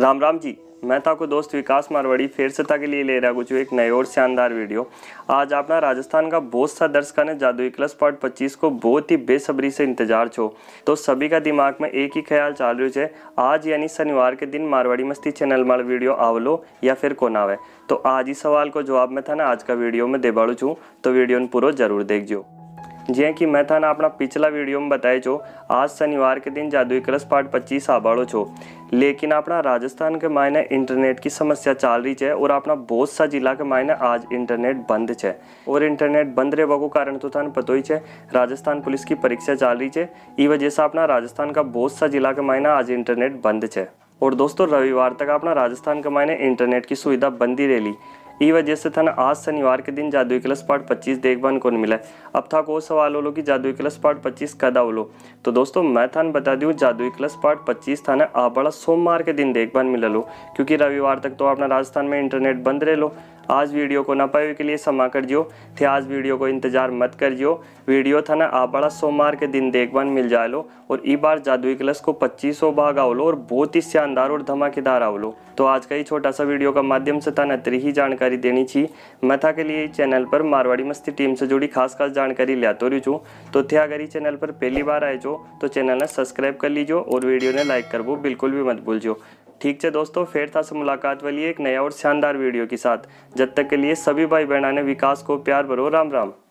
राम राम जी मैं था आपको दोस्त विकास मारवाड़ी फिर से था के लिए ले रहा कुछ एक नए और शानदार वीडियो आज अपना राजस्थान का बहुत सा दर्शक ने जादुई क्लस पार्ट 25 को बहुत ही बेसब्री से इंतजार छो तो सभी का दिमाग में एक ही ख्याल चाल रही है आज यानी शनिवार के दिन मारवाड़ी मस्ती चैनल में वीडियो आवलो या फिर कौन आवे तो आज ही सवाल को जवाब में था ना आज का वीडियो में बाड़ू छूँ तो वीडियो ने पूरा जरूर देख जो जी कि मैं था ना अपना पिछला वीडियो में बताए छो आज शनिवार के दिन जादुई ક્રસ पार्ट पच्चीस आबाड़ो छो लेकिन अपना राजस्थान के मायने इंटरनेट की समस्या चल रही है और अपना बहुत सा जिला के मायने आज इंटरनेट बंद है और इंटरनेट बंद रहे को कारण तो था पता ही है राजस्थान पुलिस की परीक्षा चल रही है इस वजह से अपना राजस्थान का बहुत सा जिला के मायने आज इंटरनेट बंद है और दोस्तों रविवार तक अपना राजस्थान के मायने इंटरनेट की सुविधा बंद ही रह ली ई वजह से था ना आज शनिवार के दिन जादुई क्लस पार्ट पच्चीस देखभाल कौन मिला अब था को सवाल हो लो कि जादुई क्लस पार्ट पच्चीस कदा हो लो तो दोस्तों मैं था बता दूँ जादुई क्लस पार्ट पच्चीस था ना आप बड़ा सोमवार के दिन देखभाल मिला लो क्योंकि रविवार तक तो अपना राजस्थान में इंटरनेट बंद रह लो आज वीडियो को ना पाए के लिए क्षमा कर जियो थे आज वीडियो को इंतजार मत कर जियो वीडियो था ना आप बड़ा सोमवार के दिन देखभाल मिल जाए लो और इस बार जादुई क्लस को पच्चीसों भाग आओ लो और बहुत ही शानदार और धमाकेदार आओ लो तो आज का ही छोटा सा वीडियो का माध्यम से था ना तेरी ही जानकारी જાણકારી દેણી છે મથા के लिए चैनल पर मारवाड़ी मस्ती टीम से जुड़ी खास खास जानकारी लातो रही छूँ तो थे अगर ये चैनल पर पहली बार आए जो तो चैनल ने सब्सक्राइब कर लीजिए और वीडियो ने लाइक करवो बिल्कुल भी मत भूलजो ठीक है दोस्तों फिर था से मुलाकात वाली एक नया और शानदार वीडियो के साथ जब तक के लिए सभी भाई बहना ने विकास को प्यार भरो राम राम